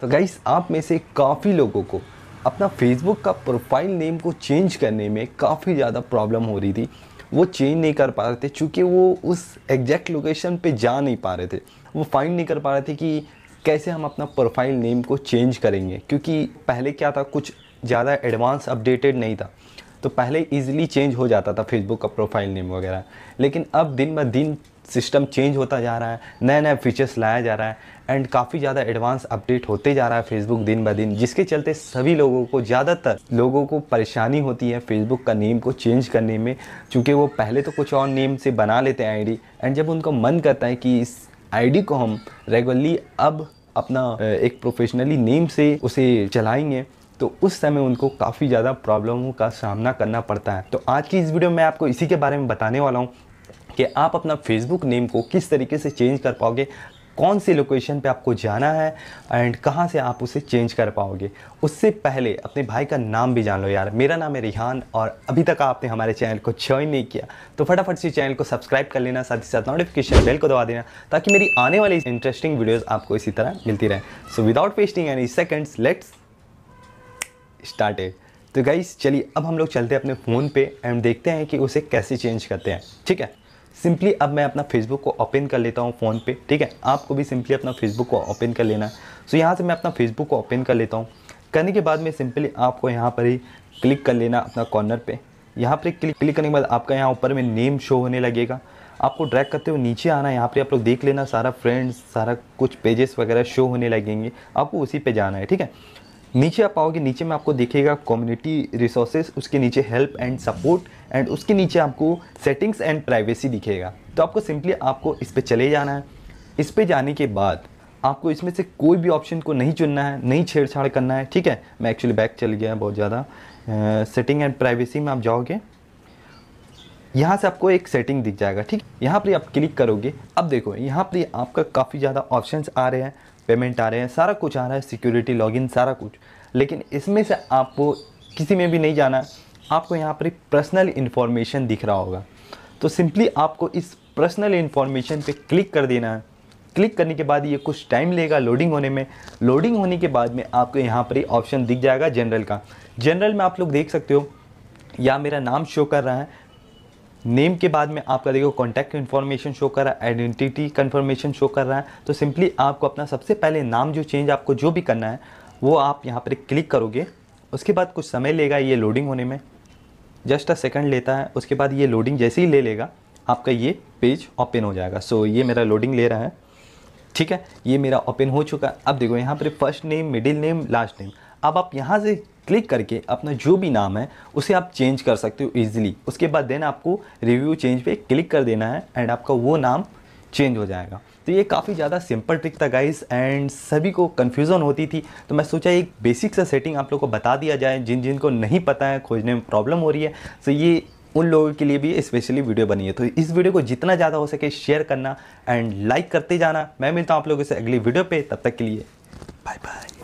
तो गाइस आप में से काफ़ी लोगों को अपना फेसबुक का प्रोफाइल नेम को चेंज करने में काफ़ी ज़्यादा प्रॉब्लम हो रही थी वो चेंज नहीं कर पा रहे थे चूँकि वो उस एग्जैक्ट लोकेशन पे जा नहीं पा रहे थे वो फाइंड नहीं कर पा रहे थे कि कैसे हम अपना प्रोफाइल नेम को चेंज करेंगे क्योंकि पहले क्या था कुछ ज़्यादा एडवांस अपडेटेड नहीं था तो पहले इजीली चेंज हो जाता था फेसबुक का प्रोफाइल नेम वगैरह लेकिन अब दिन ब दिन सिस्टम चेंज होता जा रहा है नए नए फीचर्स लाया जा रहा है एंड काफ़ी ज़्यादा एडवांस अपडेट होते जा रहा है फेसबुक दिन ब दिन जिसके चलते सभी लोगों को ज़्यादातर लोगों को परेशानी होती है फेसबुक का नेम को चेंज करने में चूँकि वो पहले तो कुछ और नेम से बना लेते हैं आईडी एंड जब उनका मन करता है कि इस आईडी को हम रेगुलरली अब अपना एक प्रोफेशनली नेम से उसे चलाएंगे तो उस समय उनको काफ़ी ज़्यादा प्रॉब्लमों का सामना करना पड़ता है तो आज की इस वीडियो में आपको इसी के बारे में बताने वाला हूँ कि आप अपना फेसबुक नेम को किस तरीके से चेंज कर पाओगे कौन सी लोकेशन पे आपको जाना है एंड कहाँ से आप उसे चेंज कर पाओगे उससे पहले अपने भाई का नाम भी जान लो यार मेरा नाम है रिहान और अभी तक आपने हमारे चैनल को ज्वाइन नहीं किया तो फटाफट से चैनल को सब्सक्राइब कर लेना साथ ही साथ नोटिफिकेशन बेल को दबा देना ताकि मेरी आने वाली इंटरेस्टिंग वीडियोज़ आपको इसी तरह मिलती रहें so without wasting any seconds let's started तो गाइस चलिए अब हम लोग चलते हैं अपने फ़ोन पे एंड देखते हैं कि उसे कैसे चेंज करते हैं ठीक है सिंपली अब मैं अपना फेसबुक को ओपन कर लेता हूँ फ़ोन पे ठीक है आपको भी सिंपली अपना फेसबुक को ओपन कर लेना है सो यहाँ से मैं अपना फेसबुक को ओपन कर लेता हूँ करने के बाद में सिंपली आपको यहाँ पर ही क्लिक कर लेना अपना कॉर्नर पे यहाँ पर क्लिक क्लिक करने के बाद आपका यहाँ ऊपर में नेम शो होने लगेगा आपको ड्रैग करते हुए नीचे आना यहाँ पर आप लोग देख लेना सारा फ्रेंड्स सारा कुछ पेजेस वगैरह शो होने लगेंगे आपको उसी पर जाना है ठीक है नीचे आप आओगे नीचे में आपको देखेगा कम्युनिटी रिसोर्सेज उसके नीचे हेल्प एंड सपोर्ट एंड उसके नीचे आपको सेटिंग्स एंड प्राइवेसी दिखेगा तो आपको सिंपली आपको इस पर चले जाना है इस पर जाने के बाद आपको इसमें से कोई भी ऑप्शन को नहीं चुनना है नहीं छेड़छाड़ करना है ठीक है मैं एक्चुअली बैक चल गया बहुत ज़्यादा सेटिंग एंड प्राइवेसी में आप जाओगे यहाँ से आपको एक सेटिंग दिख जाएगा ठीक यहाँ पर आप क्लिक करोगे अब देखो यहाँ पर आपका काफ़ी ज़्यादा ऑप्शंस आ रहे हैं पेमेंट आ रहे हैं सारा कुछ आ रहा है सिक्योरिटी लॉगिन सारा कुछ लेकिन इसमें से आपको किसी में भी नहीं जाना आपको यहाँ पर पर्सनल इन्फॉर्मेशन दिख रहा होगा तो सिंपली आपको इस पर्सनल इन्फॉर्मेशन पे क्लिक कर देना है क्लिक करने के बाद ये कुछ टाइम लेगा लोडिंग होने में लोडिंग होने के बाद में आपको यहाँ पर ऑप्शन दिख जाएगा जनरल का जनरल में आप लोग देख सकते हो या मेरा नाम शो कर रहा है नेम के बाद में आपका देखो कॉन्टैक्ट इन्फॉर्मेशन शो कर रहा है आइडेंटिटी कन्फर्मेशन शो कर रहा है तो सिंपली आपको अपना सबसे पहले नाम जो चेंज आपको जो भी करना है वो आप यहाँ पर क्लिक करोगे उसके बाद कुछ समय लेगा ये लोडिंग होने में जस्ट अ सेकंड लेता है उसके बाद ये लोडिंग जैसे ही ले लेगा आपका ये पेज ओपन हो जाएगा सो so, ये मेरा लोडिंग ले रहा है ठीक है ये मेरा ओपन हो चुका है अब देखो यहाँ पर first name middle name last name अब आप यहाँ से क्लिक करके अपना जो भी नाम है उसे आप चेंज कर सकते हो ईजिली उसके बाद देन आपको रिव्यू चेंज पे क्लिक कर देना है एंड आपका वो नाम चेंज हो जाएगा तो ये काफ़ी ज़्यादा सिंपल ट्रिक था गाइस एंड सभी को कन्फ्यूज़न होती थी तो मैं सोचा एक बेसिक सा सेटिंग आप लोग को बता दिया जाए जिन जिन को नहीं पता है खोजने में प्रॉब्लम हो रही है तो ये उन लोगों के लिए भी स्पेशली वीडियो बनी है तो इस वीडियो को जितना ज़्यादा हो सके शेयर करना एंड लाइक करते जाना मैं मिलता हूँ आप लोगों से अगली वीडियो पर तब तक के लिए बाय बाय